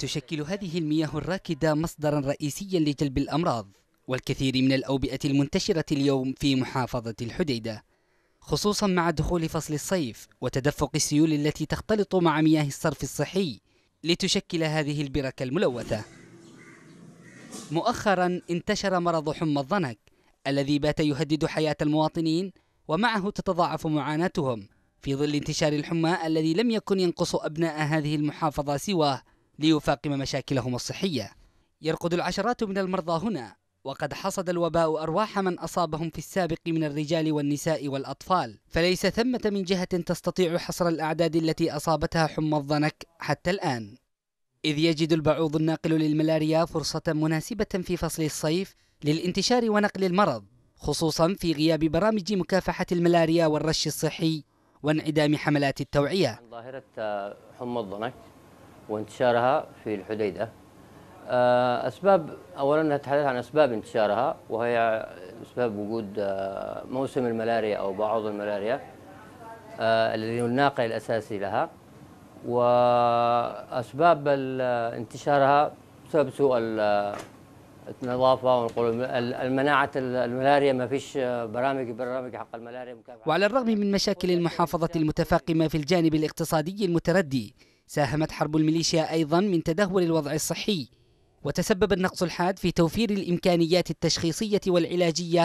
تشكل هذه المياه الراكدة مصدرا رئيسيا لجلب الأمراض والكثير من الأوبئة المنتشرة اليوم في محافظة الحديدة خصوصا مع دخول فصل الصيف وتدفق السيول التي تختلط مع مياه الصرف الصحي لتشكل هذه البركة الملوثة مؤخرا انتشر مرض حمى الضنك الذي بات يهدد حياة المواطنين ومعه تتضاعف معاناتهم في ظل انتشار الحمى الذي لم يكن ينقص أبناء هذه المحافظة سواه ليفاقم مشاكلهم الصحية يرقد العشرات من المرضى هنا وقد حصد الوباء أرواح من أصابهم في السابق من الرجال والنساء والأطفال فليس ثمة من جهة تستطيع حصر الأعداد التي أصابتها حمى الضنك حتى الآن إذ يجد البعوض الناقل للملاريا فرصة مناسبة في فصل الصيف للانتشار ونقل المرض خصوصا في غياب برامج مكافحة الملاريا والرش الصحي وانعدام حملات التوعية ظاهرة آه، حمى الضنك وانتشارها في الحديدة آه، أسباب أولا نتحدث عن أسباب انتشارها وهي أسباب وجود آه، موسم الملاريا أو بعوض الملاريا آه، الذي هو الناقل الأساسي لها وأسباب انتشارها بسبب سوء النظافه ونقول المناعه الملاريا ما فيش برامج برامج حق الملاريا وعلى الرغم من مشاكل المحافظه المتفاقمه في الجانب الاقتصادي المتردي ساهمت حرب الميليشيا أيضا من تدهور الوضع الصحي وتسبب النقص الحاد في توفير الإمكانيات التشخيصية والعلاجية